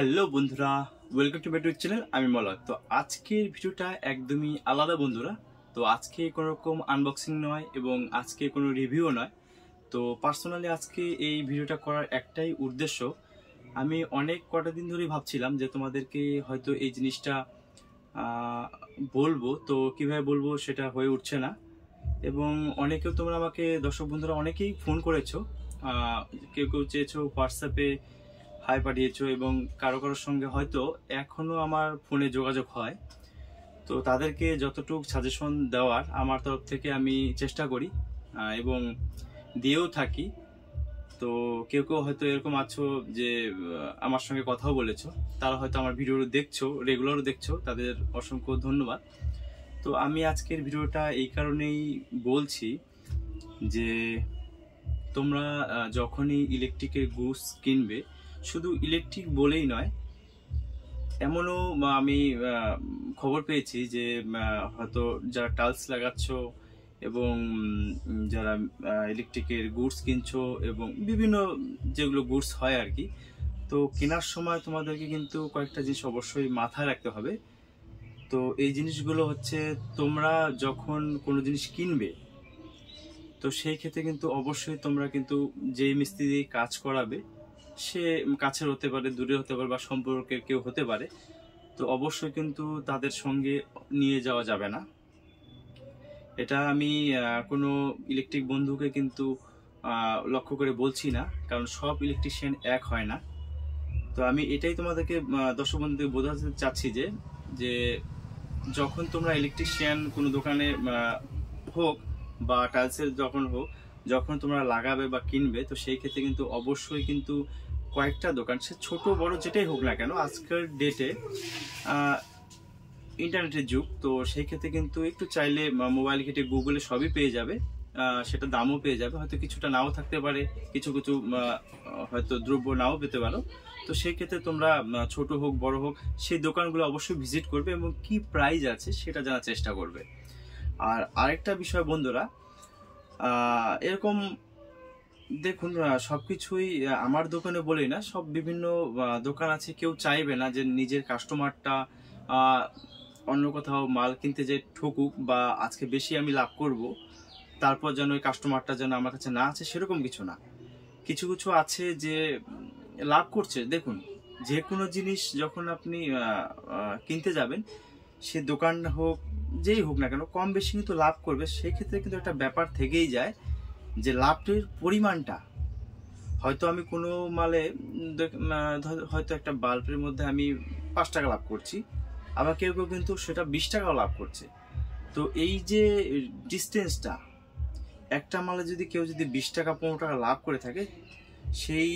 hello বন্ধুরা welcome to বেটুর channel আমি মলয় তো আজকের ভিডিওটা একদমই আলাদা বন্ধুরা তো আজকে কোনো রকম আনবক্সিং নয় এবং আজকে কোনো রিভিউ নয় তো পার্সোনালি আজকে এই ভিডিওটা করার একটাই উদ্দেশ্য আমি অনেক কটা দিন ধরেই ভাবছিলাম যে তোমাদেরকে হয়তো এই জিনিসটা বলবো তো কিভাবে বলবো সেটা হয়ে উঠছে না এবং অনেকেও তোমরা আমাকে দর্শক বন্ধুরা অনেকেই ফোন করেছো কেউ কেউ চেয়েছো হোয়াটসঅ্যাপে হাই পাঠিয়েছো এবং কারো কারোর সঙ্গে হয়তো এখনও আমার ফোনে যোগাযোগ হয় তো তাদেরকে যতটুক সাজেশন দেওয়ার আমার তরফ থেকে আমি চেষ্টা করি এবং দিয়েও থাকি তো কেউ কেউ হয়তো এরকম আছো যে আমার সঙ্গে কথাও বলেছো তারা হয়তো আমার ভিডিও দেখছো রেগুলারও দেখছো তাদের অসংখ্য ধন্যবাদ তো আমি আজকের ভিডিওটা এই কারণেই বলছি যে তোমরা যখনই ইলেকট্রিকের গুস কিনবে শুধু ইলেকট্রিক বলেই নয় এমনও আমি খবর পেয়েছি যে হয়তো যারা টালস লাগাচ্ছ এবং যারা ইলেকট্রিকের গুডস কিনছো এবং বিভিন্ন যেগুলো গুডস হয় আর কি তো কেনার সময় তোমাদেরকে কিন্তু কয়েকটা জিনিস অবশ্যই মাথায় রাখতে হবে তো এই জিনিসগুলো হচ্ছে তোমরা যখন কোনো জিনিস কিনবে তো সেই ক্ষেত্রে কিন্তু অবশ্যই তোমরা কিন্তু যেই মিস্ত্রি কাজ করাবে সে কাছের হতে পারে দূরে হতে পারে বা সম্পর্কের কেউ হতে পারে তো অবশ্যই কিন্তু তাদের সঙ্গে নিয়ে যাওয়া যাবে না এটা আমি কোনো ইলেকট্রিক বন্ধুকে কিন্তু লক্ষ্য করে বলছি না কারণ সব ইলেকট্রিশিয়ান এক হয় না তো আমি এটাই তোমাদেরকে দর্শক বন্ধুদের বোঝাতে চাচ্ছি যে যে যখন তোমরা ইলেকট্রিশিয়ান কোনো দোকানে হোক বা টাইলসের যখন হোক যখন তোমরা লাগাবে বা কিনবে তো সেই ক্ষেত্রে কিন্তু অবশ্যই কিন্তু কয়েকটা দোকান সে ছোট বড় যেটাই হোক না কেন আজকের ডেটে ইন্টারনেটের যুগ তো সেই ক্ষেত্রে কিন্তু একটু চাইলে মোবাইল ঘেটে গুগলে সবই পেয়ে যাবে সেটা দামও পেয়ে যাবে হয়তো কিছুটা নাও থাকতে পারে কিছু কিছু হয়তো দ্রব্য নাও পেতে পারো তো সেই ক্ষেত্রে তোমরা ছোট হোক বড় হোক সেই দোকানগুলো অবশ্যই ভিজিট করবে এবং কি প্রাইস আছে সেটা জানার চেষ্টা করবে আর আরেকটা বিষয় বন্ধুরা এরকম দেখুন সব কিছুই আমার দোকানে বলি না সব বিভিন্ন দোকান আছে কেউ চাইবে না যে নিজের কাস্টমারটা অন্য কোথাও মাল কিনতে যে ঠকুক বা আজকে বেশি আমি লাভ করব তারপর যেন ওই কাস্টমারটা যেন আমার কাছে না আছে সেরকম কিছু না কিছু কিছু আছে যে লাভ করছে দেখুন যে কোনো জিনিস যখন আপনি কিনতে যাবেন সে দোকান হোক যেই হোক না কেন কম বেশি কিন্তু লাভ করবে সেক্ষেত্রে কিন্তু একটা ব্যাপার থেকেই যায় যে লাভটির পরিমাণটা হয়তো আমি কোনো মালে হয়তো একটা বাল্বের মধ্যে আমি পাঁচ টাকা লাভ করছি আবার কেউ কেউ কিন্তু সেটা বিশ টাকাও লাভ করছে তো এই যে ডিস্টেন্সটা একটা মালে যদি কেউ যদি বিশ টাকা পনেরো টাকা লাভ করে থাকে সেই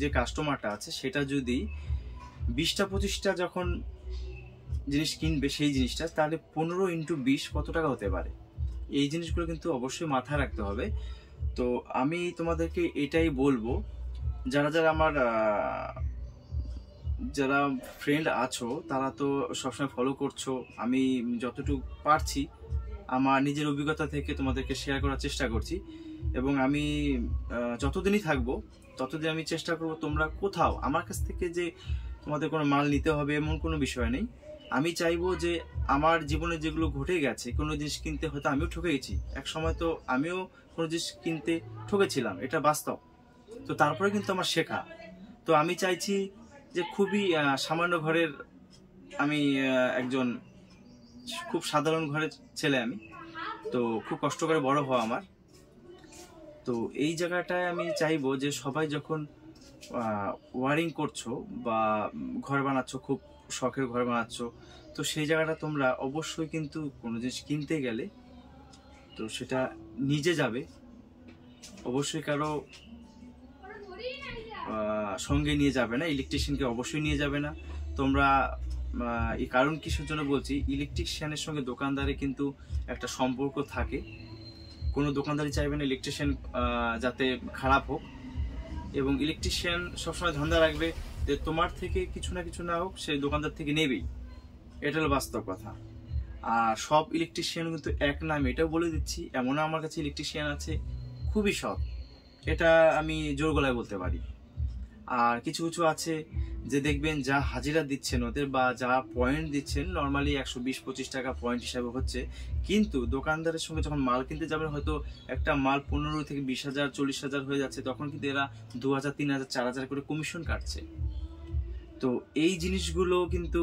যে কাস্টমারটা আছে সেটা যদি বিশটা পঁচিশটা যখন জিনিস কিনবে সেই জিনিসটা তাহলে পনেরো ইন্টু বিশ কত টাকা হতে পারে এই জিনিসগুলো কিন্তু অবশ্যই মাথায় রাখতে হবে তো আমি তোমাদেরকে এটাই বলবো যারা যারা আমার যারা ফ্রেন্ড আছো তারা তো সবসময় ফলো করছো আমি যতটুকু পারছি আমার নিজের অভিজ্ঞতা থেকে তোমাদেরকে শেয়ার করার চেষ্টা করছি এবং আমি যতদিনই থাকবো ততদিন আমি চেষ্টা করব তোমরা কোথাও আমার কাছ থেকে যে তোমাদের কোনো মাল নিতে হবে এমন কোনো বিষয় নেই আমি চাইবো যে আমার জীবনে যেগুলো ঘটে গেছে কোনো জিনিস কিনতে হয়তো আমিও ঠকে গেছি এক সময় তো আমিও কোনো জিনিস কিনতে ঠকেছিলাম এটা বাস্তব তো তারপরে কিন্তু আমার শেখা তো আমি চাইছি যে খুবই সামান্য ঘরের আমি একজন খুব সাধারণ ঘরের ছেলে আমি তো খুব কষ্ট করে বড় হওয়া আমার তো এই জায়গাটায় আমি চাইবো যে সবাই যখন ওয়ারিং করছো বা ঘর বানাচ্ছ খুব শখের ঘর বানাচ্ছ তো সেই জায়গাটা তোমরা অবশ্যই কিন্তু কোনো জিনিস কিনতে গেলে তো সেটা নিজে যাবে অবশ্যই কারো সঙ্গে নিয়ে যাবে না ইলেকট্রিশিয়ানকে অবশ্যই নিয়ে যাবে না তোমরা এই কারণ কিসের জন্য বলছি ইলেকট্রিশিয়ানের সঙ্গে দোকানদারে কিন্তু একটা সম্পর্ক থাকে কোনো দোকানদারই চাইবে না ইলেকট্রিশিয়ান যাতে খারাপ হোক এবং ইলেকট্রিশিয়ান সবসময় ধান্দা রাখবে যে তোমার থেকে কিছু না কিছু না হোক সে দোকানদার থেকে নেবেই এটা হলো বাস্তব কথা আর সব ইলেকট্রিশিয়ান কিন্তু এক নাম এটাও বলে দিচ্ছি এমনও আমার কাছে ইলেকট্রিশিয়ান আছে খুবই সৎ এটা আমি জোর গলায় বলতে পারি আর কিছু কিছু আছে যে দেখবেন যা হাজিরা দিচ্ছেন ওদের বা যা পয়েন্ট দিচ্ছেন নর্মালি একশো বিশ পঁচিশ টাকা পয়েন্ট হিসাবে হচ্ছে কিন্তু দোকানদারের সঙ্গে যখন মাল কিনতে যাবেন হয়তো একটা মাল পনেরো থেকে বিশ হাজার চল্লিশ হাজার হয়ে যাচ্ছে তখন কিন্তু এরা দু হাজার তিন হাজার চার হাজার করে কমিশন কাটছে তো এই জিনিসগুলো কিন্তু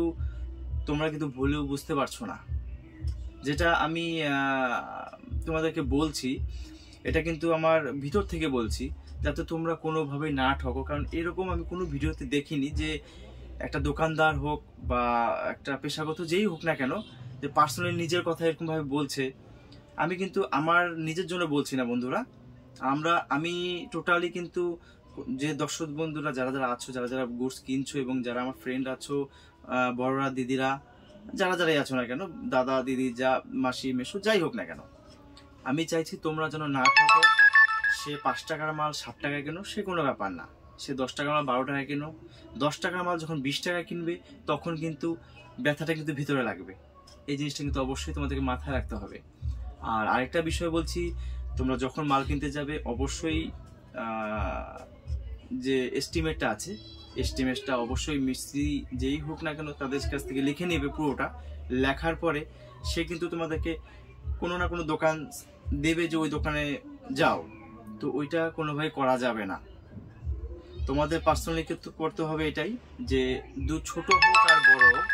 তোমরা কিন্তু ভুলেও বুঝতে পারছো না যেটা আমি তোমাদেরকে বলছি এটা কিন্তু আমার ভিতর থেকে বলছি যাতে তোমরা কোনোভাবেই না ঠকো কারণ এরকম আমি কোনো ভিডিওতে দেখিনি যে একটা দোকানদার হোক বা একটা পেশাগত যেই হোক না কেন যে পার্সোনালি নিজের কথা এরকমভাবে বলছে আমি কিন্তু আমার নিজের জন্য বলছি না বন্ধুরা আমরা আমি টোটালি কিন্তু যে দর্শক বন্ধুরা যারা যারা আছো যারা যারা গুডস কিনছো এবং যারা আমার ফ্রেন্ড আছো বড়রা দিদিরা যারা যারাই আছো না কেন দাদা দিদি যা মাসি মেসো যাই হোক না কেন আমি চাইছি তোমরা যেন না থাকো সে পাঁচ টাকার মাল সাত টাকায় কেন সে কোনো ব্যাপার না সে দশ টাকার মাল বারো টাকায় কেন দশ টাকার মাল যখন বিশ টাকা কিনবে তখন কিন্তু ব্যথাটা কিন্তু ভিতরে লাগবে এই জিনিসটা কিন্তু অবশ্যই তোমাদেরকে মাথায় রাখতে হবে আর আরেকটা বিষয় বলছি তোমরা যখন মাল কিনতে যাবে অবশ্যই যে এস্টিমেটটা আছে এস্টিমেটটা অবশ্যই মিস্ত্রি যেই হোক না কেন তাদের কাছ থেকে লিখে নেবে পুরোটা লেখার পরে সে কিন্তু তোমাদেরকে কোনো না কোনো দোকান দেবে যে ওই দোকানে যাও তো ওইটা কোনোভাবে করা যাবে না তোমাদের পার্সোনালি কিন্তু করতে হবে এটাই যে দু ছোট হোক আর বড় হোক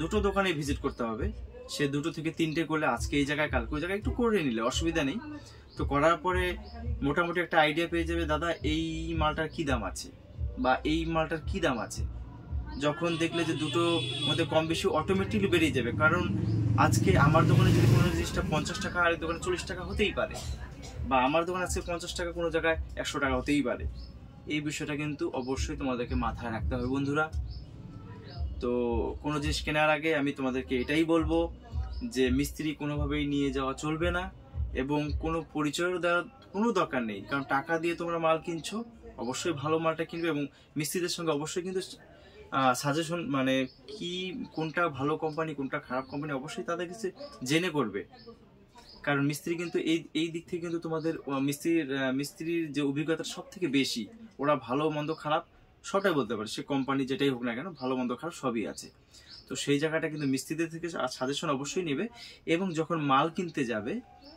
দুটো দোকানে ভিজিট করতে হবে সে দুটো থেকে তিনটে করলে আজকে এই জায়গায় কালকে ওই জায়গায় একটু করে নিলে অসুবিধা নেই তো করার পরে মোটামুটি একটা আইডিয়া পেয়ে যাবে দাদা এই মালটার কী দাম আছে বা এই মালটার কী দাম আছে যখন দেখলে যে দুটো মধ্যে কম বেশি অটোমেটিকলি বেরিয়ে যাবে কারণ আজকে আমার দোকানে যদি কোনো জিনিসটা পঞ্চাশ টাকা আর দোকানে চল্লিশ টাকা হতেই পারে বা আমার দোকান আজকে পঞ্চাশ টাকা কোনো জায়গায় একশো টাকা হতেই পারে এই বিষয়টা কিন্তু অবশ্যই তোমাদেরকে মাথায় রাখতে হবে বন্ধুরা তো কোনো জিনিস কেনার আগে আমি তোমাদেরকে এটাই বলবো যে মিস্ত্রি কোনোভাবেই নিয়ে যাওয়া চলবে না এবং কোনো পরিচয়ের দেওয়ার কোনো দরকার নেই কারণ টাকা দিয়ে তোমরা মাল কিনছো অবশ্যই ভালো মালটা কিনবে এবং মিস্ত্রিদের সঙ্গে অবশ্যই কিন্তু সাজেশন মানে কি কোনটা ভালো কোম্পানি কোনটা খারাপ কোম্পানি অবশ্যই তাদের কাছে জেনে করবে কারণ মিস্ত্রি কিন্তু এই এই দিক থেকে কিন্তু তোমাদের মিস্ত্রির মিস্ত্রির যে অভিজ্ঞতা সব থেকে বেশি ওরা ভালো মন্দ খারাপ সবটাই বলতে পারে সে কোম্পানি যেটাই হোক না কেন ভালো মন্দ খারাপ সবই আছে তো সেই জায়গাটা কিন্তু মিস্ত্রিদের থেকে সাজেশন অবশ্যই নেবে এবং যখন মাল কিনতে যাবে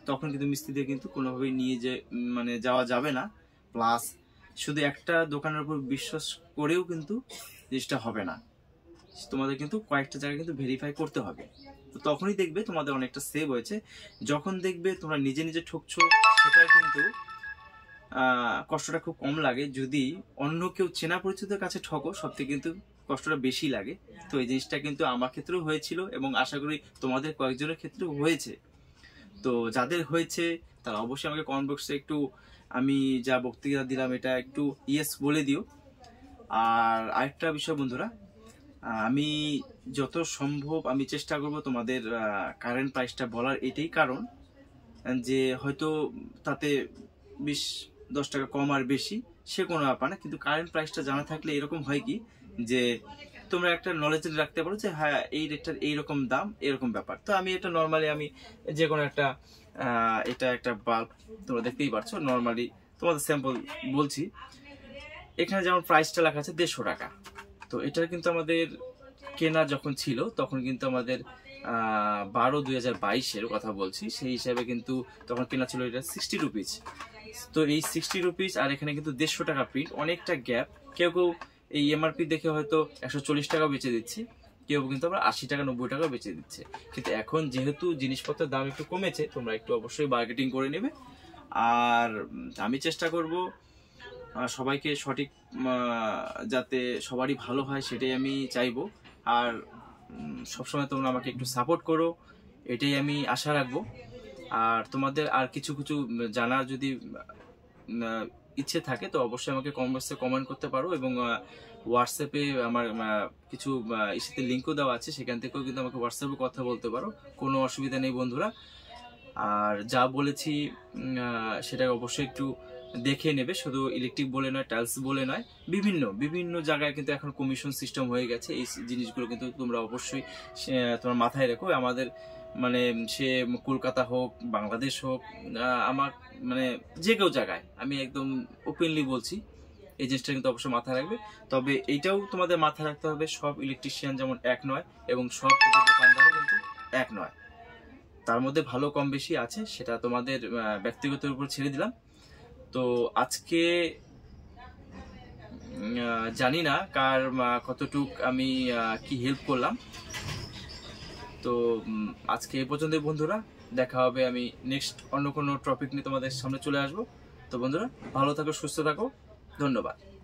তখন কিন্তু মিস্ত্রিদের কিন্তু কোনোভাবেই নিয়ে যে মানে যাওয়া যাবে না প্লাস শুধু একটা দোকানের উপর বিশ্বাস করেও কিন্তু জিনিসটা হবে না তোমাদের কিন্তু কয়েকটা জায়গা কিন্তু ভেরিফাই করতে হবে তো তখনই দেখবে তোমাদের অনেকটা সেভ হয়েছে যখন দেখবে তোমরা নিজে নিজে ঠকছো সেটাও কিন্তু কষ্টটা খুব কম লাগে যদি অন্য কেউ চেনা পরিচিতের কাছে ঠকো সবথেকে কিন্তু কষ্টটা বেশি লাগে তো এই জিনিসটা কিন্তু আমার ক্ষেত্রেও হয়েছিল এবং আশা করি তোমাদের কয়েকজনের ক্ষেত্রেও হয়েছে তো যাদের হয়েছে তারা অবশ্যই আমাকে কমেন্ট বক্সে একটু আমি যা বক্তৃতা দিলাম এটা একটু ইয়েস বলে দিও আর আরেকটা বিষয় বন্ধুরা আমি যত সম্ভব আমি চেষ্টা করব তোমাদের কারেন্ট প্রাইসটা বলার এটাই কারণ যে হয়তো তাতে বিশ দশ টাকা কম আর বেশি সে কোনো ব্যাপার না কিন্তু কারেন্ট প্রাইসটা জানা থাকলে এরকম হয় কি যে তোমরা একটা নলেজ রাখতে পারো যে হ্যাঁ এই রেটটার এইরকম দাম এরকম ব্যাপার তো আমি এটা নর্মালি আমি যে কোনো একটা এটা একটা বাল্ব তোমরা দেখতেই পারছো নর্মালি তোমাদের স্যাম্পল বলছি এখানে যেমন প্রাইসটা লেখা আছে দেড়শো টাকা তো এটা কিন্তু আমাদের কেনা যখন ছিল তখন কিন্তু আমাদের বারো দুই হাজার বাইশের কথা বলছি সেই হিসাবে কিন্তু তখন কেনা ছিল এটা সিক্সটি রুপিস তো এই সিক্সটি রুপিজ আর এখানে কিন্তু দেড়শো টাকা প্রিন্ট অনেকটা গ্যাপ কেউ কেউ এই এমআরপি দেখে হয়তো একশো চল্লিশ টাকা বেঁচে দিচ্ছি কেউ কিন্তু আমরা আশি টাকা নব্বই টাকা বেঁচে দিচ্ছে কিন্তু এখন যেহেতু জিনিসপত্রের দাম একটু কমেছে তোমরা একটু অবশ্যই মার্কেটিং করে নেবে আর আমি চেষ্টা করব সবাইকে সঠিক যাতে সবারই ভালো হয় সেটাই আমি চাইবো আর সবসময় তোমরা আমাকে একটু সাপোর্ট করো এটাই আমি আশা রাখবো আর তোমাদের আর কিছু কিছু জানার যদি ইচ্ছে থাকে তো অবশ্যই আমাকে কম কমবার্সে কমেন্ট করতে পারো এবং হোয়াটসঅ্যাপে আমার কিছু ইসেতে লিঙ্কও দেওয়া আছে সেখান থেকেও কিন্তু আমাকে হোয়াটসঅ্যাপে কথা বলতে পারো কোনো অসুবিধা নেই বন্ধুরা আর যা বলেছি সেটা অবশ্যই একটু দেখে নেবে শুধু ইলেকট্রিক বলে নয় টাইলস বলে নয় বিভিন্ন বিভিন্ন জায়গায় কিন্তু এখন কমিশন সিস্টেম হয়ে গেছে এই জিনিসগুলো কিন্তু তোমরা অবশ্যই তোমার মাথায় রেখো আমাদের মানে সে কলকাতা হোক বাংলাদেশ হোক আমার মানে যে কেউ জায়গায় আমি একদম ওপেনলি বলছি এই জিনিসটা কিন্তু অবশ্যই মাথায় রাখবে তবে এইটাও তোমাদের মাথায় রাখতে হবে সব ইলেকট্রিশিয়ান যেমন এক নয় এবং সব দোকানদারও কিন্তু এক নয় তার মধ্যে ভালো কম বেশি আছে সেটা তোমাদের ব্যক্তিগতের উপর ছেড়ে দিলাম তো আজকে জানি না কার কতটুক আমি কি হেল্প করলাম তো আজকে এই পর্যন্তই বন্ধুরা দেখা হবে আমি নেক্সট অন্য কোনো টপিক নিয়ে তোমাদের সামনে চলে আসব তো বন্ধুরা ভালো থাকো সুস্থ থাকো ধন্যবাদ